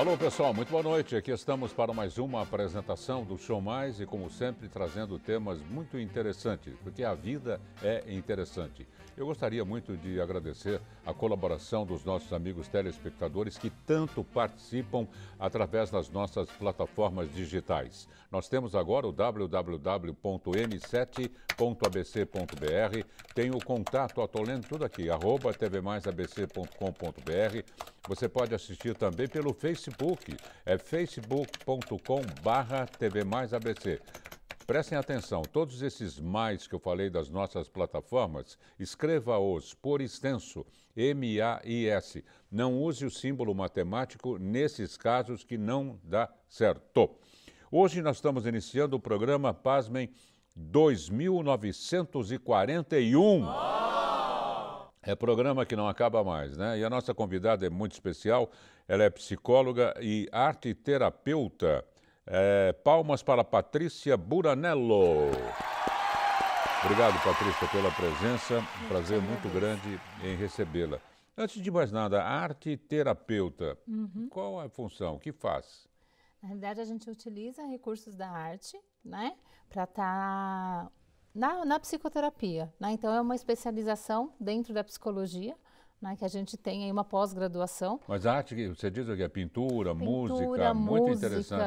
Alô pessoal, muito boa noite. Aqui estamos para mais uma apresentação do Show Mais e, como sempre, trazendo temas muito interessantes, porque a vida é interessante. Eu gostaria muito de agradecer a colaboração dos nossos amigos telespectadores que tanto participam através das nossas plataformas digitais. Nós temos agora o www.m7.abc.br, tem o contato, estou lendo tudo aqui, arroba tvmaisabc.com.br. Você pode assistir também pelo Facebook, é facebook.com tvmaisabc. Prestem atenção, todos esses mais que eu falei das nossas plataformas, escreva-os por extenso, M-A-I-S. Não use o símbolo matemático nesses casos que não dá certo. Hoje nós estamos iniciando o programa, pasmem, 2941. É programa que não acaba mais, né? E a nossa convidada é muito especial, ela é psicóloga e arte terapeuta. É, palmas para Patrícia Buranello. Obrigado, Patrícia, pela presença. Um prazer muito grande em recebê-la. Antes de mais nada, arte terapeuta, uhum. qual a função? O que faz? Na realidade, a gente utiliza recursos da arte, né, para estar tá na, na psicoterapia. Né? Então, é uma especialização dentro da psicologia né, que a gente tem aí uma pós-graduação. Mas a arte, você diz aqui, é pintura, pintura música, música, muito interessante.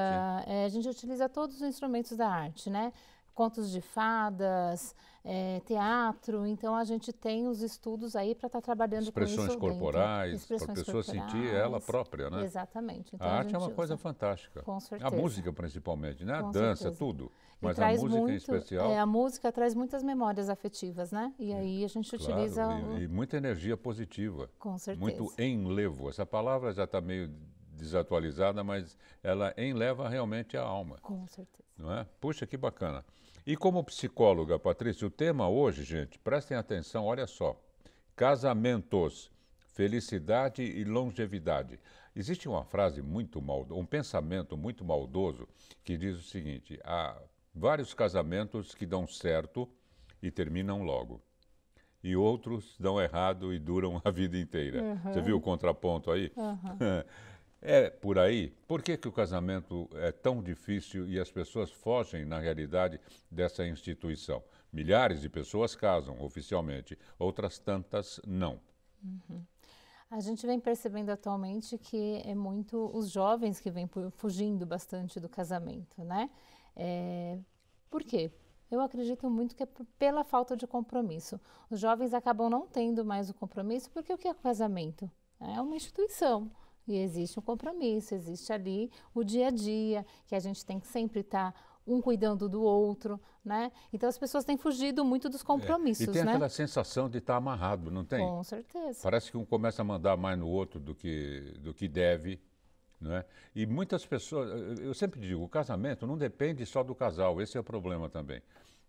É, a gente utiliza todos os instrumentos da arte, né? contos de fadas, é, teatro. Então a gente tem os estudos aí para estar tá trabalhando expressões com isso corporais, expressões para a pessoa corporais, sentir ela própria, né? Exatamente. Então, a, a arte é uma usa. coisa fantástica. Com certeza. A música principalmente, né? A dança, certeza. tudo. Mas a música muito, em especial. É, a música traz muitas memórias afetivas, né? E aí a gente claro, utiliza e, o... e muita energia positiva. Com certeza. Muito enlevo. Essa palavra já está meio desatualizada, mas ela enleva realmente a alma. Com certeza. Não é? Puxa, que bacana. E como psicóloga, Patrícia, o tema hoje, gente, prestem atenção, olha só. Casamentos, felicidade e longevidade. Existe uma frase muito maldosa, um pensamento muito maldoso que diz o seguinte: há vários casamentos que dão certo e terminam logo. E outros dão errado e duram a vida inteira. Uhum. Você viu o contraponto aí? Uhum. É por aí? Por que, que o casamento é tão difícil e as pessoas fogem, na realidade, dessa instituição? Milhares de pessoas casam oficialmente, outras tantas não. Uhum. A gente vem percebendo atualmente que é muito os jovens que vêm fugindo bastante do casamento, né? É, por quê? Eu acredito muito que é pela falta de compromisso. Os jovens acabam não tendo mais o compromisso, porque o que é o casamento? É uma instituição e existe um compromisso, existe ali o dia a dia, que a gente tem que sempre estar tá um cuidando do outro, né? Então as pessoas têm fugido muito dos compromissos, é. E tem né? aquela sensação de estar tá amarrado, não tem? Com certeza. Parece que um começa a mandar mais no outro do que, do que deve, né? E muitas pessoas, eu sempre digo, o casamento não depende só do casal, esse é o problema também.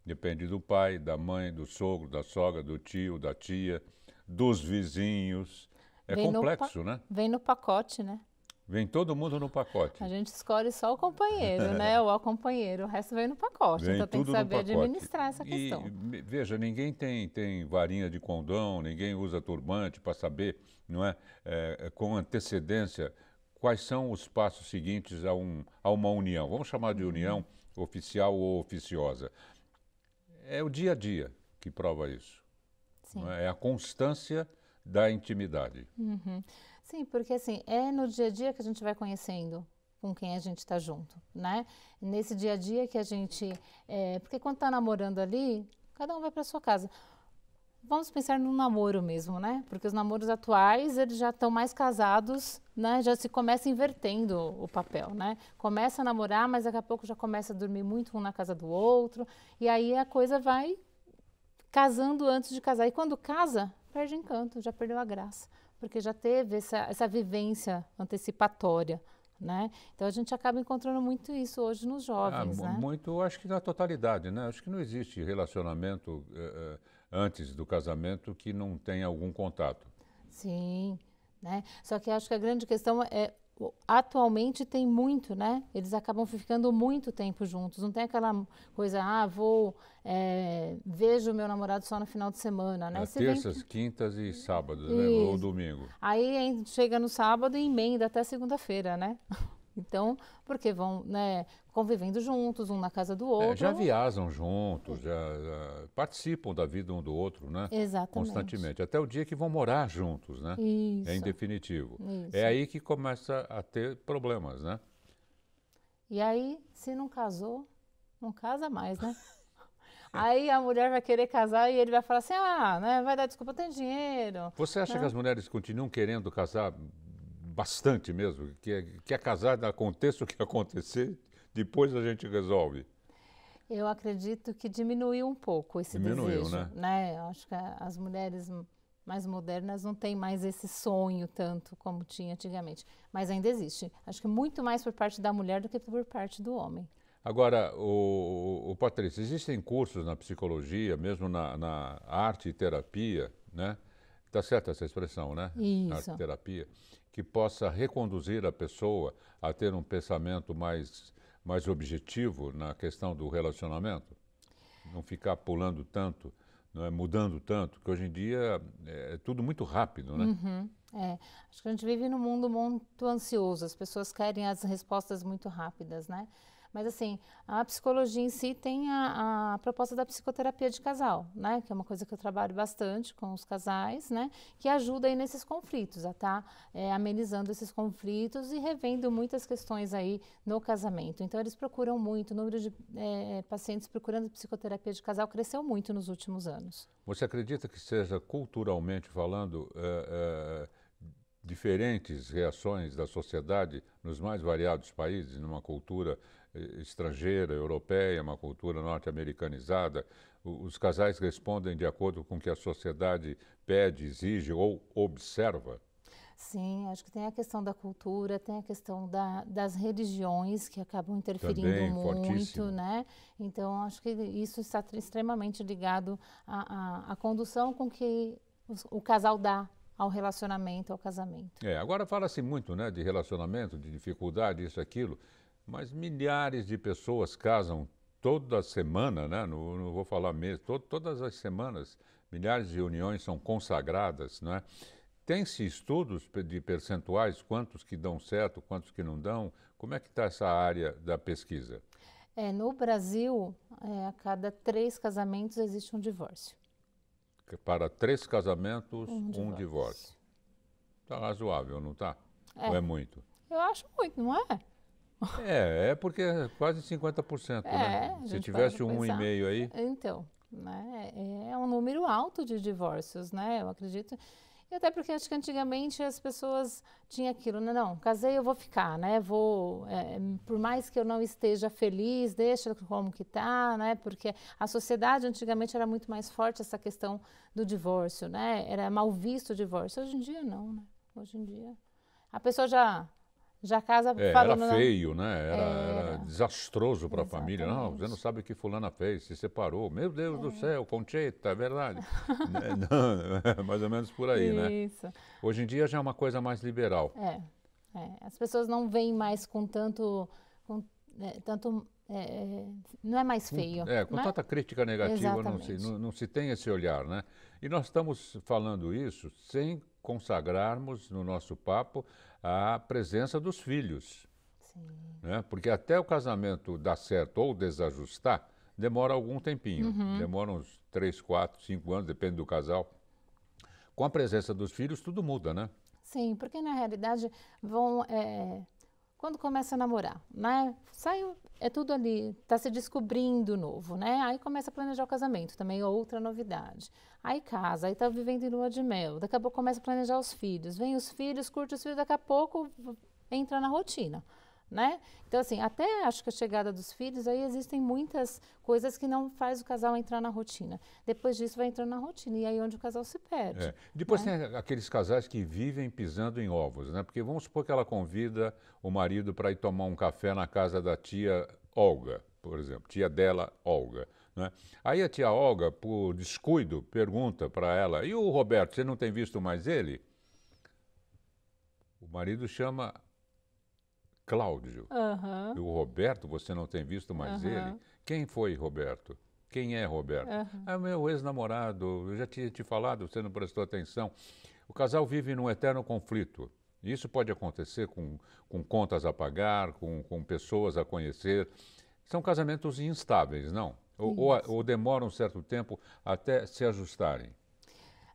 Depende do pai, da mãe, do sogro, da sogra, do tio, da tia, dos vizinhos, é vem complexo, né? Vem no pacote, né? Vem todo mundo no pacote. A gente escolhe só o companheiro, né? Ou o companheiro. o resto vem no pacote. Vem então tem que saber administrar essa questão. E, veja, ninguém tem, tem varinha de condão, ninguém usa turbante para saber, não é? é, é, com antecedência, quais são os passos seguintes a, um, a uma união. Vamos chamar de união uhum. oficial ou oficiosa. É o dia a dia que prova isso. É? é a constância da intimidade. Uhum. Sim, porque assim, é no dia a dia que a gente vai conhecendo com quem a gente está junto, né? Nesse dia a dia que a gente... É, porque quando está namorando ali, cada um vai para sua casa. Vamos pensar no namoro mesmo, né? Porque os namoros atuais, eles já estão mais casados, né? Já se começa invertendo o papel, né? Começa a namorar, mas daqui a pouco já começa a dormir muito um na casa do outro. E aí a coisa vai casando antes de casar. E quando casa, perde encanto, já perdeu a graça, porque já teve essa, essa vivência antecipatória. Né? Então a gente acaba encontrando muito isso hoje nos jovens. Ah, né? Muito, acho que na totalidade, né? Acho que não existe relacionamento eh, eh, antes do casamento que não tenha algum contato. Sim, né? Só que acho que a grande questão é atualmente tem muito, né? Eles acabam ficando muito tempo juntos. Não tem aquela coisa, ah, vou é, vejo meu namorado só no final de semana, né? É, terças, vem... quintas e sábados, né? Ou domingo. Aí chega no sábado e emenda até segunda-feira, né? Então, porque vão né, convivendo juntos, um na casa do outro. É, já viajam juntos, já, já, participam da vida um do outro, né? Exatamente. Constantemente. Até o dia que vão morar juntos, né? É Isso. É em definitivo. Isso. É aí que começa a ter problemas, né? E aí, se não casou, não casa mais, né? Aí a mulher vai querer casar e ele vai falar assim, ah, né, vai dar desculpa, eu tenho dinheiro. Você acha né? que as mulheres continuam querendo casar bastante mesmo, que é, que é aconteça o que acontecer, depois a gente resolve. Eu acredito que diminuiu um pouco esse diminuiu, desejo. Diminuiu, né? né? Acho que as mulheres mais modernas não têm mais esse sonho tanto como tinha antigamente. Mas ainda existe. Acho que muito mais por parte da mulher do que por parte do homem. Agora, o, o Patrícia, existem cursos na psicologia, mesmo na, na arte e terapia, né? Tá certa essa expressão, né? Isso. Arte e terapia, que possa reconduzir a pessoa a ter um pensamento mais, mais objetivo na questão do relacionamento? Não ficar pulando tanto, não é, mudando tanto, que hoje em dia é, é tudo muito rápido, né? Uhum, é. Acho que a gente vive num mundo muito ansioso, as pessoas querem as respostas muito rápidas, né? Mas assim, a psicologia em si tem a, a, proposta da psicoterapia de casal, né? Que é uma coisa que eu trabalho bastante com os casais, né? Que ajuda aí nesses conflitos, a tá é, amenizando esses conflitos e revendo muitas questões aí no casamento. Então eles procuram muito, o número de é, pacientes procurando psicoterapia de casal cresceu muito nos últimos anos. Você acredita que seja culturalmente falando é, é diferentes reações da sociedade nos mais variados países, numa cultura eh, estrangeira, europeia, uma cultura norte-americanizada. Os casais respondem de acordo com o que a sociedade pede, exige ou observa? Sim, acho que tem a questão da cultura, tem a questão da, das religiões que acabam interferindo Também, muito, fortíssimo. né? Então, acho que isso está extremamente ligado à, à, à condução com que os, o casal dá ao relacionamento, ao casamento. É, agora fala-se muito, né, de relacionamento, de dificuldade, isso, aquilo. Mas milhares de pessoas casam toda semana, né? não, não vou falar mesmo, to, todas as semanas, milhares de uniões são consagradas. Né? Tem-se estudos de percentuais, quantos que dão certo, quantos que não dão? Como é que está essa área da pesquisa? É, no Brasil, é, a cada três casamentos existe um divórcio. Para três casamentos, um divórcio. Um Está razoável, não está? É. Ou é muito? Eu acho muito, não é? É, é porque é quase 50%, é, né? Se tivesse um e meio aí. Então, né? É, é um número alto de divórcios, né? Eu acredito. E até porque acho que antigamente as pessoas tinham aquilo, né? Não, casei, eu vou ficar, né? Vou, é, por mais que eu não esteja feliz, deixa como que tá, né? Porque a sociedade antigamente era muito mais forte essa questão do divórcio, né? Era mal visto o divórcio. Hoje em dia não, né? Hoje em dia a pessoa já já casa é, falando... Era né? feio, né? Era, é, era... era desastroso para a família. Não, você não sabe o que fulana fez, se separou. Meu Deus é. do céu, Concheta, é verdade. Né? não, é mais ou menos por aí, né? Isso. né? Hoje em dia já é uma coisa mais liberal. É, é. as pessoas não veem mais com tanto... Com, é, tanto não é mais feio. É, com tanta crítica negativa não se, não, não se tem esse olhar, né? E nós estamos falando isso sem consagrarmos no nosso papo a presença dos filhos. Né? Porque até o casamento dar certo ou desajustar, demora algum tempinho. Uhum. Demora uns 3, 4, 5 anos, depende do casal. Com a presença dos filhos, tudo muda, né? Sim, porque na realidade vão. É quando começa a namorar, né? Saiu, é tudo ali, tá se descobrindo novo, né? Aí começa a planejar o casamento, também é outra novidade. Aí casa, aí tá vivendo em lua de mel, daqui a pouco começa a planejar os filhos, vem os filhos, curte os filhos, daqui a pouco entra na rotina né? Então, assim, até acho que a chegada dos filhos, aí existem muitas coisas que não faz o casal entrar na rotina. Depois disso vai entrando na rotina, e aí é onde o casal se perde. É. Depois né? tem aqueles casais que vivem pisando em ovos, né? Porque vamos supor que ela convida o marido para ir tomar um café na casa da tia Olga, por exemplo, tia dela, Olga. Né? Aí a tia Olga, por descuido, pergunta para ela: e o Roberto, você não tem visto mais ele? O marido chama Cláudio. Uhum. O Roberto, você não tem visto mais uhum. ele? Quem foi Roberto? Quem é Roberto? Uhum. o é meu ex-namorado, eu já tinha te falado, você não prestou atenção. O casal vive num eterno conflito. Isso pode acontecer com, com contas a pagar, com, com pessoas a conhecer. São casamentos instáveis, não? Ou, ou, ou demoram um certo tempo até se ajustarem.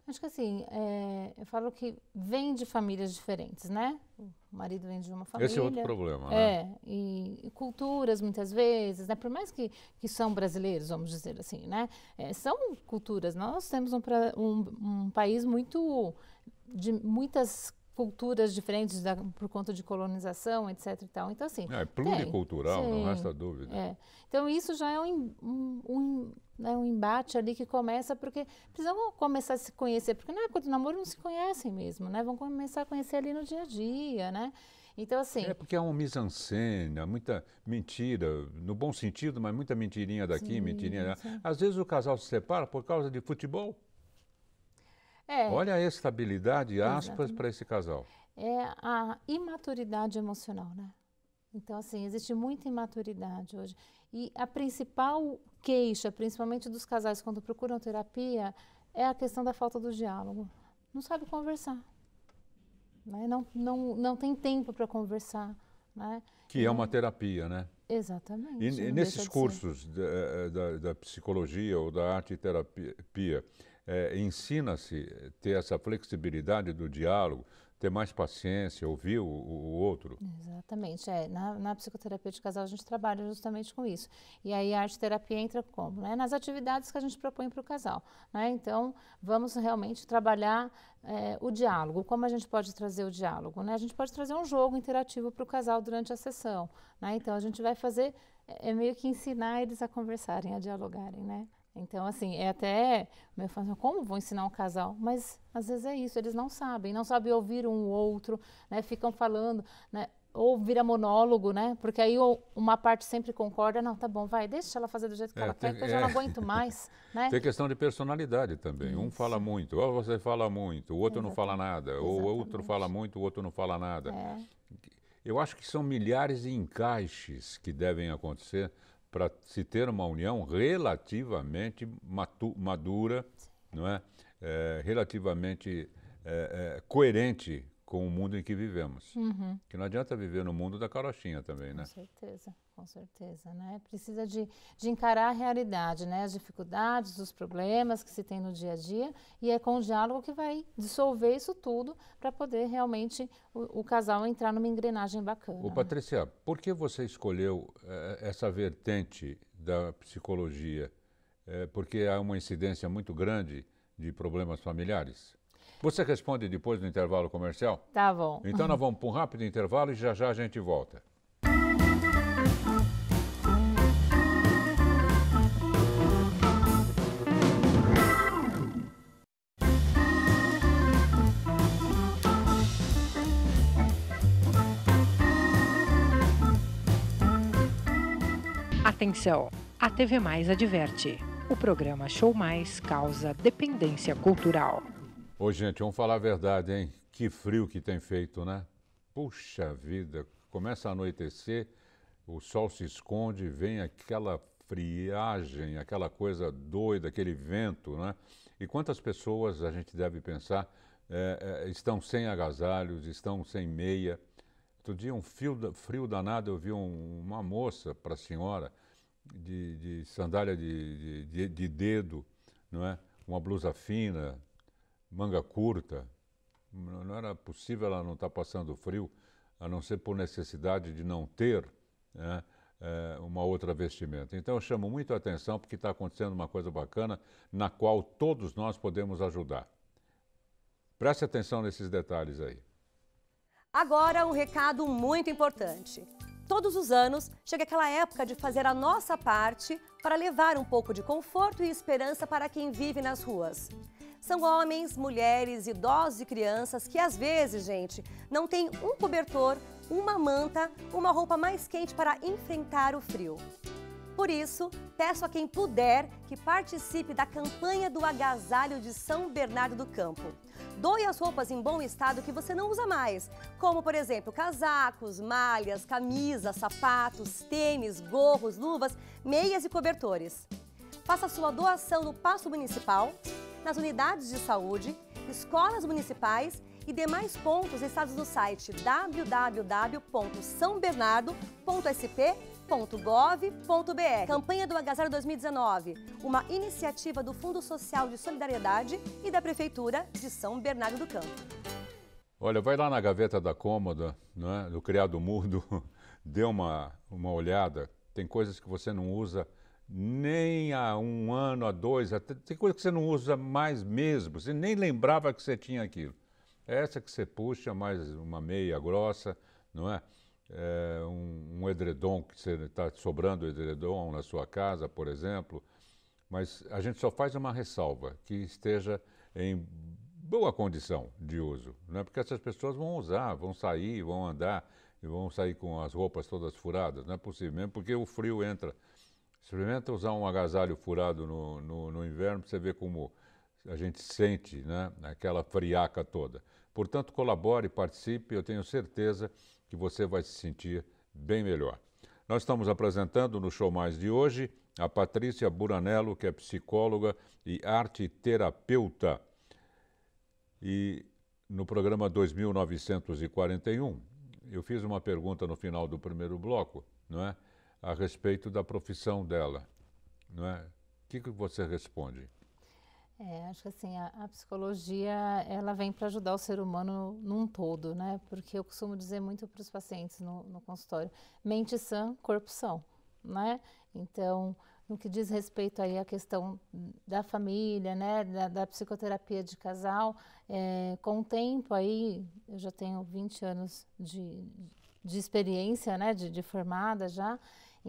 Acho que assim, é, eu falo que vem de famílias diferentes, né? O marido vem de uma família. Esse é outro problema, é, né? É, e, culturas muitas vezes, né? Por mais que, que são brasileiros, vamos dizer assim, né? É, são culturas. Nós temos um, um, um país muito. de muitas culturas diferentes da, por conta de colonização, etc. E tal. Então, assim. É, pluricultural, tem, não resta dúvida. É. Então, isso já é um, um, um né, um embate ali que começa porque precisam começar a se conhecer, porque na época do namoro não se conhecem mesmo, né? Vão começar a conhecer ali no dia a dia, né? Então, assim... É porque é uma mise scène muita mentira, no bom sentido, mas muita mentirinha daqui, sim, mentirinha... Sim. Às vezes o casal se separa por causa de futebol. É, Olha a estabilidade, aspas, para esse casal. É a imaturidade emocional, né? Então, assim, existe muita imaturidade hoje. E a principal queixa, é principalmente dos casais quando procuram terapia, é a questão da falta do diálogo. Não sabe conversar. Né? Não, não, não tem tempo para conversar. Né? Que é uma terapia, né? Exatamente. E, nesses cursos de, eh, eh, da, da, psicologia ou da arte terapia, é, ensina-se ter essa flexibilidade do diálogo, ter mais paciência, ouvir o, o outro. Exatamente. É, na, na, psicoterapia de casal a gente trabalha justamente com isso. E aí a arte terapia entra como? Né? Nas atividades que a gente propõe para o casal. Né? Então, vamos realmente trabalhar é, o diálogo. Como a gente pode trazer o diálogo? Né? A gente pode trazer um jogo interativo para o casal durante a sessão. Né? Então, a gente vai fazer, é, é meio que ensinar eles a conversarem, a dialogarem, né? Então, assim, é até. Meu falo, assim, como vou ensinar um casal? Mas às vezes é isso, eles não sabem, não sabem ouvir um ou outro, né? Ficam falando, né? Ou vira monólogo, né? Porque aí uma parte sempre concorda, não, tá bom, vai, deixa ela fazer do jeito que é, ela tem, quer, que eu já não é. aguento mais, né? Tem questão de personalidade também. Isso. Um fala muito, ou você fala muito, o outro Exatamente. não fala nada, Exatamente. ou o outro fala muito, o outro não fala nada. É. Eu acho que são milhares de encaixes que devem acontecer para se ter uma união relativamente madura, não é? é relativamente é, é, coerente com o mundo em que vivemos. Uhum. Que não adianta viver no mundo da carochinha também, com né? Com certeza com certeza, né? Precisa de, de encarar a realidade, né? As dificuldades, os problemas que se tem no dia a dia e é com o diálogo que vai dissolver isso tudo para poder realmente o, o, casal entrar numa engrenagem bacana. Ô, né? Patrícia, né? por que você escolheu eh, essa vertente da psicologia? Eh, porque há uma incidência muito grande de problemas familiares? Você responde depois do intervalo comercial? Tá bom. Então nós vamos para um rápido intervalo e já já a gente volta. Atenção! A TV Mais adverte. O programa Show Mais causa dependência cultural. Ô, gente, vamos falar a verdade, hein? Que frio que tem feito, né? Puxa vida, começa a anoitecer, o sol se esconde, vem aquela friagem, aquela coisa doida, aquele vento, né? E quantas pessoas a gente deve pensar é, é, estão sem agasalhos, estão sem meia? Outro dia, um frio, frio danado, eu vi um, uma moça para a senhora de, de sandália de, de, de, dedo, não é? uma blusa fina, manga curta. Não era possível ela não estar tá passando frio, a não ser por necessidade de não ter né, eh, uma outra vestimenta. Então eu chamo muito a atenção porque está acontecendo uma coisa bacana na qual todos nós podemos ajudar. Preste atenção nesses detalhes aí. Agora um recado muito importante. Todos os anos chega aquela época de fazer a nossa parte para levar um pouco de conforto e esperança para quem vive nas ruas. São homens, mulheres, idosos e crianças que às vezes, gente, não tem um cobertor, uma manta, uma roupa mais quente para enfrentar o frio. Por isso, peço a quem puder que participe da campanha do agasalho de São Bernardo do Campo. Doe as roupas em bom estado que você não usa mais, como por exemplo casacos, malhas, camisas, sapatos, tênis, gorros, luvas, meias e cobertores. Faça sua doação no Passo Municipal, nas unidades de saúde, escolas municipais e demais pontos estados no site www.sãobernardo.sp.gov.br www.gov.br. Campanha do Agasalho 2019, uma iniciativa do Fundo Social de Solidariedade e da Prefeitura de São Bernardo do Campo. Olha, vai lá na gaveta da cômoda, né, do criado mudo, dê uma, uma olhada. Tem coisas que você não usa nem há um ano, há dois, até, tem coisas que você não usa mais mesmo, você nem lembrava que você tinha aquilo. Essa que você puxa, mais uma meia grossa, não é? é, um, um, edredom que você está sobrando edredom na sua casa, por exemplo, mas a gente só faz uma ressalva que esteja em boa condição de uso, é porque essas pessoas vão usar, vão sair, vão andar e vão sair com as roupas todas furadas, não é possível, mesmo porque o frio entra. Experimenta usar um agasalho furado no, no, no inverno você vê como a gente sente né, aquela friaca toda. Portanto, colabore, participe, eu tenho certeza que você vai se sentir bem melhor. Nós estamos apresentando no Show Mais de hoje a Patrícia Buranello, que é psicóloga e arte terapeuta. E no programa 2941, eu fiz uma pergunta no final do primeiro bloco, não é? A respeito da profissão dela, não é? O que, que você responde? É, acho que assim, a, a psicologia, ela vem para ajudar o ser humano num todo, né? Porque eu costumo dizer muito para os pacientes no, no, consultório, mente sã, corpo são, né? Então, no que diz respeito aí à questão da família, né, da, da psicoterapia de casal, é, com o tempo aí, eu já tenho 20 anos de, de experiência, né, de, de formada já,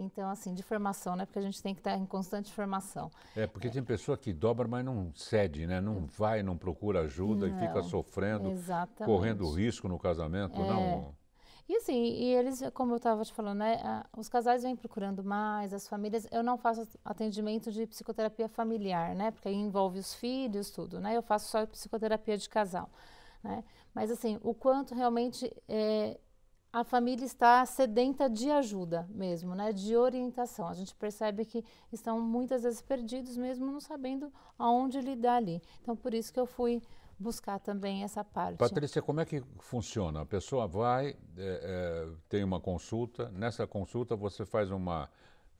então, assim, de formação, né? Porque a gente tem que estar em constante formação. É, porque é. tem pessoa que dobra, mas não cede, né? Não vai, não procura ajuda não, e fica sofrendo, exatamente. correndo risco no casamento, é. não. E assim, e eles, como eu estava te falando, né, os casais vêm procurando mais, as famílias. Eu não faço atendimento de psicoterapia familiar, né? Porque aí envolve os filhos, tudo, né? Eu faço só psicoterapia de casal, né? Mas assim, o quanto realmente é, a família está sedenta de ajuda mesmo, né, de orientação. A gente percebe que estão muitas vezes perdidos mesmo não sabendo aonde lidar ali. Então por isso que eu fui buscar também essa parte. Patrícia, como é que funciona? A pessoa vai, é, é, tem uma consulta, nessa consulta você faz uma,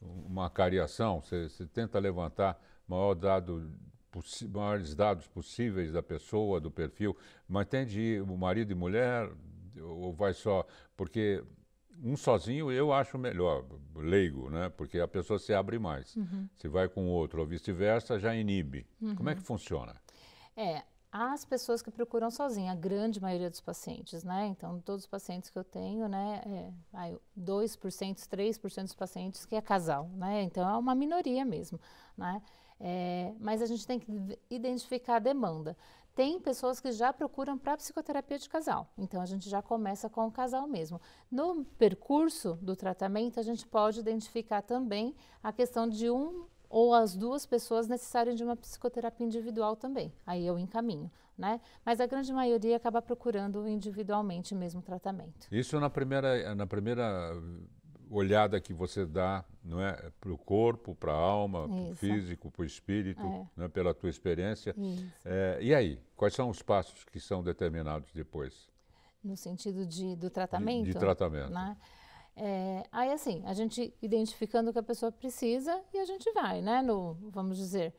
uma cariação, você, você tenta levantar maior dado maiores dados possíveis da pessoa, do perfil, mas tem de ir, o marido e mulher, ou vai só. Porque um sozinho eu acho melhor, leigo, né? Porque a pessoa se abre mais. Uhum. Se vai com outro ou vice-versa, já inibe. Uhum. Como é que funciona? É, as pessoas que procuram sozinha, a grande maioria dos pacientes, né? Então, todos os pacientes que eu tenho, né? É, aí, 2%, 3% dos pacientes que é casal, né? Então, é uma minoria mesmo, né? É, mas a gente tem que identificar a demanda. Tem pessoas que já procuram para psicoterapia de casal, então a gente já começa com o casal mesmo. No percurso do tratamento, a gente pode identificar também a questão de um ou as duas pessoas necessitarem de uma psicoterapia individual também. Aí eu encaminho, né? Mas a grande maioria acaba procurando individualmente mesmo o tratamento. Isso na primeira, na primeira olhada que você dá não é para o corpo, para a alma, para o físico, para o espírito, é. Né, pela tua experiência. É, e aí, quais são os passos que são determinados depois? No sentido de, do tratamento? De, de tratamento. Né? É, aí assim, a gente identificando o que a pessoa precisa e a gente vai, né? No, vamos dizer,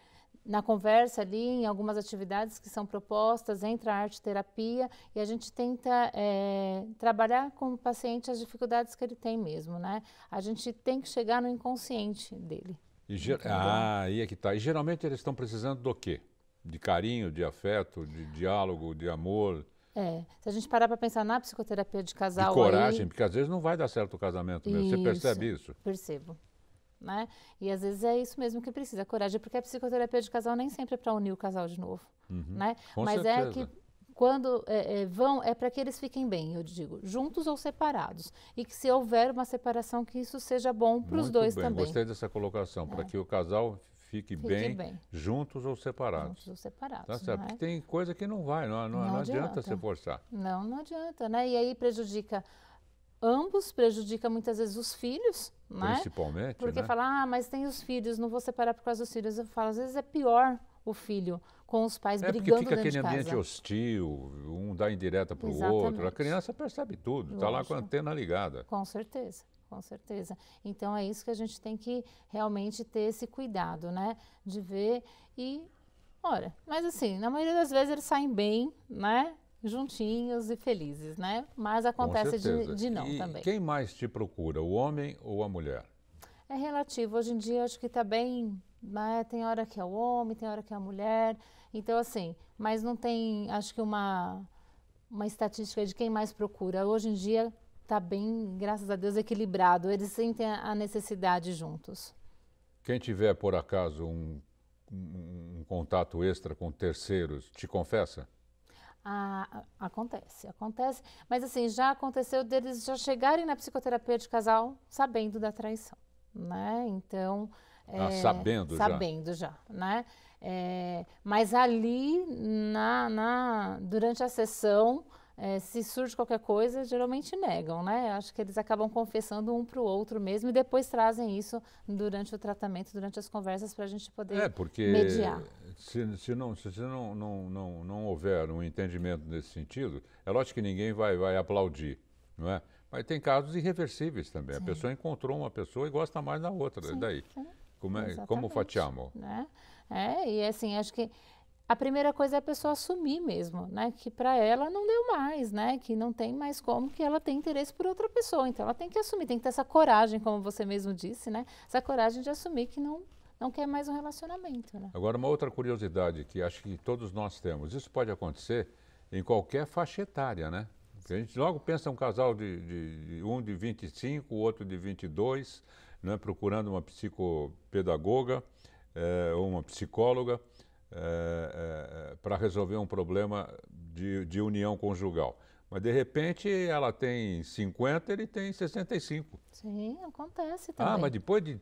na conversa ali, em algumas atividades que são propostas, entra a arte terapia e a gente tenta é, trabalhar com o paciente as dificuldades que ele tem mesmo, né? A gente tem que chegar no inconsciente dele. E ger... Ah, aí é que tá. E geralmente eles estão precisando do quê? De carinho, de afeto, de diálogo, de amor? É, se a gente parar para pensar na psicoterapia de casal. De coragem, aí... porque às vezes não vai dar certo o casamento mesmo. Isso, Você percebe isso? Percebo né? E às vezes é isso mesmo que precisa, coragem, porque a psicoterapia de casal nem sempre é para unir o casal de novo, uhum. né? Com Mas certeza. é que quando é, é, vão é para que eles fiquem bem, eu digo, juntos ou separados, e que se houver uma separação que isso seja bom para os dois bem. também. Gostei dessa colocação, é. para que o casal fique, fique bem, bem, juntos ou separados. Juntos ou separados. Tá certo? Né? Porque tem coisa que não vai, não, não, não, não adianta, adianta se forçar. Não, não adianta, né? E aí prejudica ambos prejudica muitas vezes os filhos, né? Principalmente, Porque né? fala, ah, mas tem os filhos, não vou separar por causa dos filhos. Eu falo, às vezes é pior o filho com os pais é brigando porque fica aquele ambiente hostil, um dá indireta para o outro. A criança percebe tudo, está lá com a antena ligada. Com certeza, com certeza. Então é isso que a gente tem que realmente ter esse cuidado, né? De ver e... ora, mas assim, na maioria das vezes eles saem bem, né? juntinhos e felizes, né? Mas acontece de, de, não e também. Quem mais te procura, o homem ou a mulher? É relativo. Hoje em dia acho que está bem. Né? Tem hora que é o homem, tem hora que é a mulher. Então, assim, mas não tem, acho que uma, uma estatística de quem mais procura. Hoje em dia está bem, graças a Deus, equilibrado. Eles sentem a necessidade juntos. Quem tiver, por acaso, um, um, um contato extra com terceiros, te confessa? acontece, acontece. Mas assim, já aconteceu deles já chegarem na psicoterapia de casal sabendo da traição, né? Então. Ah, sabendo, é, sabendo já. já né? É, mas ali, na, na, durante a sessão, é, se surge qualquer coisa, geralmente negam, né? Acho que eles acabam confessando um para o outro mesmo e depois trazem isso durante o tratamento, durante as conversas, para a gente poder mediar. É, porque mediar se, se, não, se, se não, não, não, não houver um entendimento nesse sentido, é lógico que ninguém vai, vai aplaudir, não é? Mas tem casos irreversíveis também. Sim. A pessoa encontrou uma pessoa e gosta mais da outra. Sim, e daí? Sim. Como, é, como Né? É, e assim, acho que a primeira coisa é a pessoa assumir mesmo, né? Que para ela não deu mais, né? Que não tem mais como, que ela tem interesse por outra pessoa. Então ela tem que assumir, tem que ter essa coragem, como você mesmo disse, né? Essa coragem de assumir que não não quer mais um relacionamento. Né? Agora, uma outra curiosidade que acho que todos nós temos: isso pode acontecer em qualquer faixa etária, né? a gente logo pensa um casal de, de, de um de 25, o outro de 22, né, procurando uma psicopedagoga é, ou uma psicóloga é, é, para resolver um problema de, de união conjugal. Mas de repente ela tem 50, ele tem 65. Sim, acontece também. Ah, mas depois de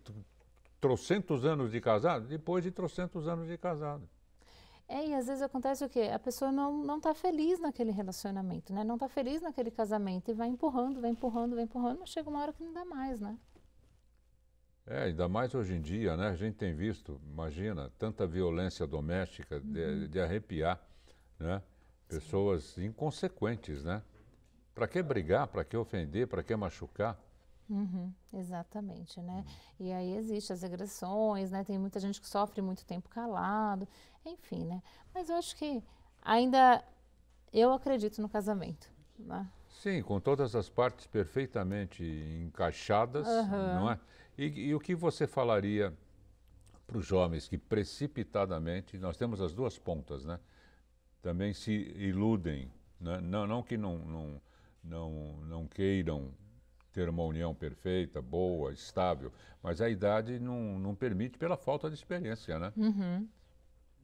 trocentos anos de casado? Depois de trocentos anos de casado. É, e às vezes acontece o quê? A pessoa não não está feliz naquele relacionamento, né? Não está feliz naquele casamento e vai empurrando, vai empurrando, vai empurrando, mas chega uma hora que não dá mais, né? É, ainda mais hoje em dia, né? A gente tem visto, imagina, tanta violência doméstica de, uhum. de arrepiar, né? Pessoas Sim. inconsequentes, né? Para que brigar? Para que ofender? Para que machucar? Uhum, exatamente, né? E aí existem as agressões, né? Tem muita gente que sofre muito tempo calado, enfim, né? Mas eu acho que ainda eu acredito no casamento, né? Sim, com todas as partes perfeitamente encaixadas, uhum. não é? E, e o que você falaria para os jovens que precipitadamente, nós temos as duas pontas, né? Também se iludem, né? não, não que não, não, não, não queiram ter uma união perfeita, boa, estável, mas a idade não, não permite pela falta de experiência, né? Uhum.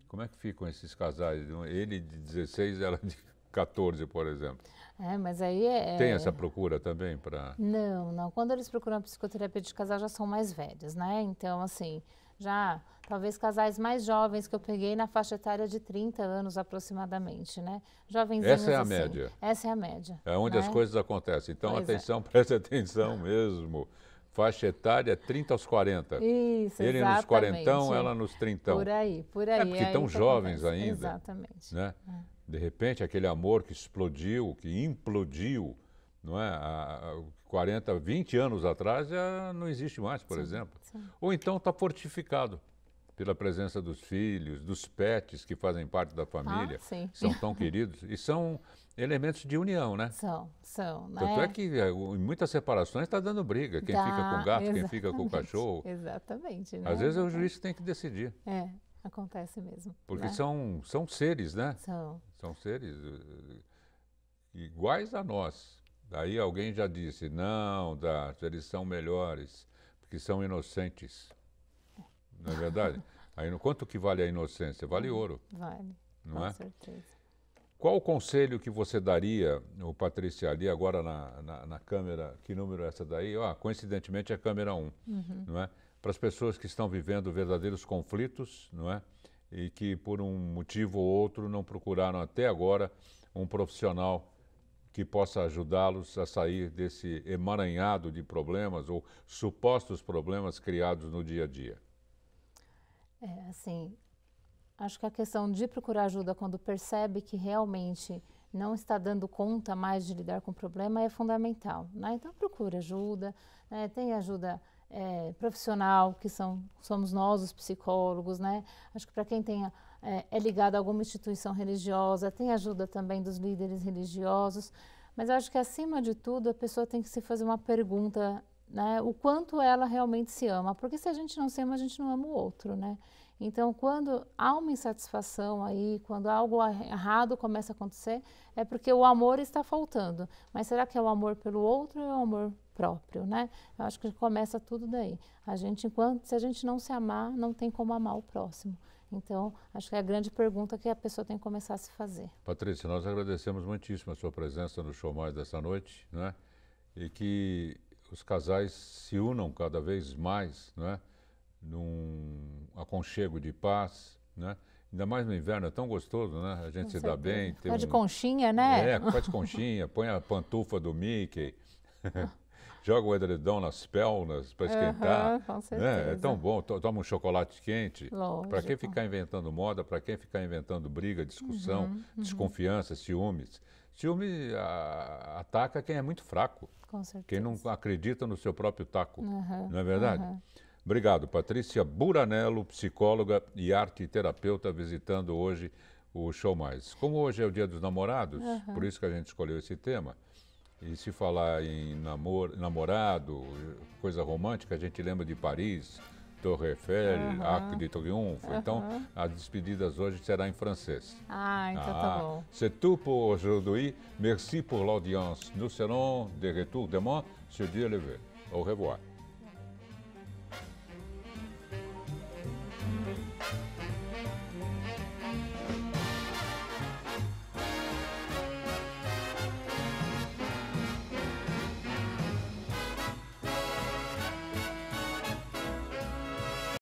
Como é que ficam esses casais? Ele de 16, ela de 14, por exemplo. É, mas aí é... é Tem essa procura também para... Não, não. Quando eles procuram a psicoterapia de casal já são mais velhos, né? Então, assim já talvez casais mais jovens que eu peguei na faixa etária de 30 anos aproximadamente, né? Jovenzinhos Essa é a assim. média. Essa é a média. É onde né? as coisas acontecem. Então, pois é. atenção, é. preste atenção mesmo. Faixa etária 30 é aos 40. Isso, Ele é exatamente. nos quarentão, ela nos trintão. Por aí, por aí. É porque estão jovens acontece. ainda. Exatamente. Né? É. De repente, aquele amor que explodiu, que implodiu, não é? Há 40, 20 anos atrás já não existe mais, por sim, exemplo. Sim. Ou então está fortificado pela presença dos filhos, dos pets que fazem parte da família, ah, são tão queridos e são elementos de união, né? São, são. Né? Tanto é que é, em muitas separações está dando briga, quem Dá, fica com o gato, quem fica com o cachorro. Exatamente. Né? Às vezes é o juiz que tem que decidir. É, acontece mesmo. Porque né? são, são seres, né? São. São seres eh, iguais a nós, Daí alguém já disse, não, Dácio, eles são melhores, porque são inocentes. Não é verdade? Aí, quanto que vale a inocência? Vale hum, ouro. Vale, não com é? certeza. Qual o conselho que você daria, o Patrícia, ali agora na, na, na, câmera, que número é essa daí? Ah, coincidentemente é a câmera 1, uhum. não é? Para as pessoas que estão vivendo verdadeiros conflitos, não é? E que por um motivo ou outro não procuraram até agora um profissional que possa ajudá-los a sair desse emaranhado de problemas ou supostos problemas criados no dia a dia? É, assim, acho que a questão de procurar ajuda quando percebe que realmente não está dando conta mais de lidar com o problema é fundamental. Né? Então, procure ajuda, né? tem ajuda é, profissional, que são, somos nós os psicólogos. Né? Acho que para quem tem é, é ligado a alguma instituição religiosa, tem ajuda também dos líderes religiosos, mas acho que acima de tudo a pessoa tem que se fazer uma pergunta, né, o quanto ela realmente se ama, porque se a gente não se ama, a gente não ama o outro, né? Então, quando há uma insatisfação aí, quando algo errado começa a acontecer, é porque o amor está faltando. Mas será que é o amor pelo outro ou é o amor próprio, né? Eu acho que começa tudo daí. A gente, enquanto se a gente não se amar, não tem como amar o próximo. Então, acho que é a grande pergunta que a pessoa tem que começar a se fazer. Patrícia, nós agradecemos muitíssimo a sua presença no Show Mais dessa noite, né? E que os casais se unam cada vez mais, né? Num aconchego de paz, né? Ainda mais no inverno, é tão gostoso, né? A gente Com se certeza. dá bem. Pode um... conchinha, né? É, faz conchinha, põe a pantufa do Mickey. joga o edredom nas pelnas para esquentar. Uhum, com Né? É tão bom, toma um chocolate quente. Para quem ficar inventando moda, para quem ficar inventando briga, discussão, uhum, uhum. desconfiança, ciúmes. Ciúme a, ataca quem é muito fraco. Com certeza. Quem não acredita no seu próprio taco. Não é verdade? Obrigado, Patrícia Buranello, psicóloga e arte terapeuta, visitando hoje o Show Mais. Como hoje é o Dia dos Namorados, uhum. por isso que a gente escolheu esse tema, e se falar em namor, namorado, coisa romântica, a gente lembra de Paris, Torre Eiffel, uhum. Arco de Triunfo. Uhum. Então, as despedidas hoje será em francês. Ah, então tá ah, tá bom. C'est tout pour aujourd'hui. Merci pour l'audience. Nous serons de retour demain. ce dia levé. Au revoir.